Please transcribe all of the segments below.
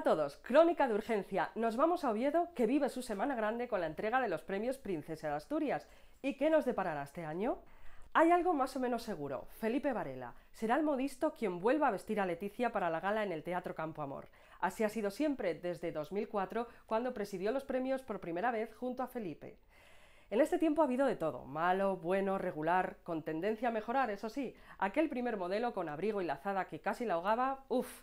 a todos, Crónica de Urgencia. Nos vamos a Oviedo, que vive su semana grande con la entrega de los premios Princesa de Asturias. ¿Y qué nos deparará este año? Hay algo más o menos seguro. Felipe Varela será el modisto quien vuelva a vestir a Leticia para la gala en el Teatro Campo Amor. Así ha sido siempre desde 2004, cuando presidió los premios por primera vez junto a Felipe. En este tiempo ha habido de todo, malo, bueno, regular, con tendencia a mejorar, eso sí. Aquel primer modelo con abrigo y lazada que casi la ahogaba, uff,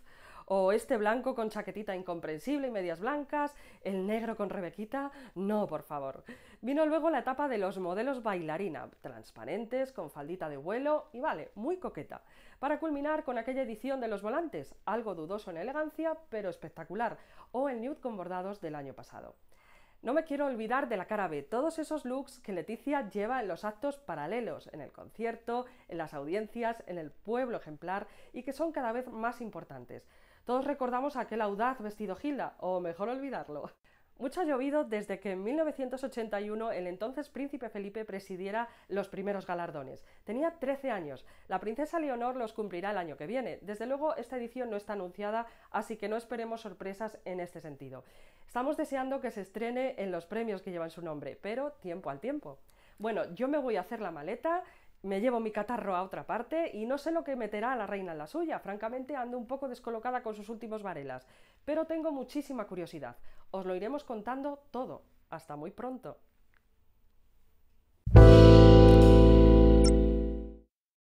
o este blanco con chaquetita incomprensible y medias blancas, el negro con rebequita, no, por favor. Vino luego la etapa de los modelos bailarina, transparentes, con faldita de vuelo y vale, muy coqueta, para culminar con aquella edición de los volantes, algo dudoso en elegancia, pero espectacular, o el nude con bordados del año pasado. No me quiero olvidar de la cara B, todos esos looks que Leticia lleva en los actos paralelos, en el concierto, en las audiencias, en el pueblo ejemplar y que son cada vez más importantes. Todos recordamos aquel audaz vestido Gilda, o mejor olvidarlo. Mucho ha llovido desde que en 1981 el entonces príncipe Felipe presidiera los primeros galardones. Tenía 13 años. La princesa Leonor los cumplirá el año que viene. Desde luego, esta edición no está anunciada, así que no esperemos sorpresas en este sentido. Estamos deseando que se estrene en los premios que llevan su nombre, pero tiempo al tiempo. Bueno, yo me voy a hacer la maleta, me llevo mi catarro a otra parte y no sé lo que meterá a la reina en la suya. Francamente, ando un poco descolocada con sus últimos varelas, pero tengo muchísima curiosidad. Os lo iremos contando todo. Hasta muy pronto.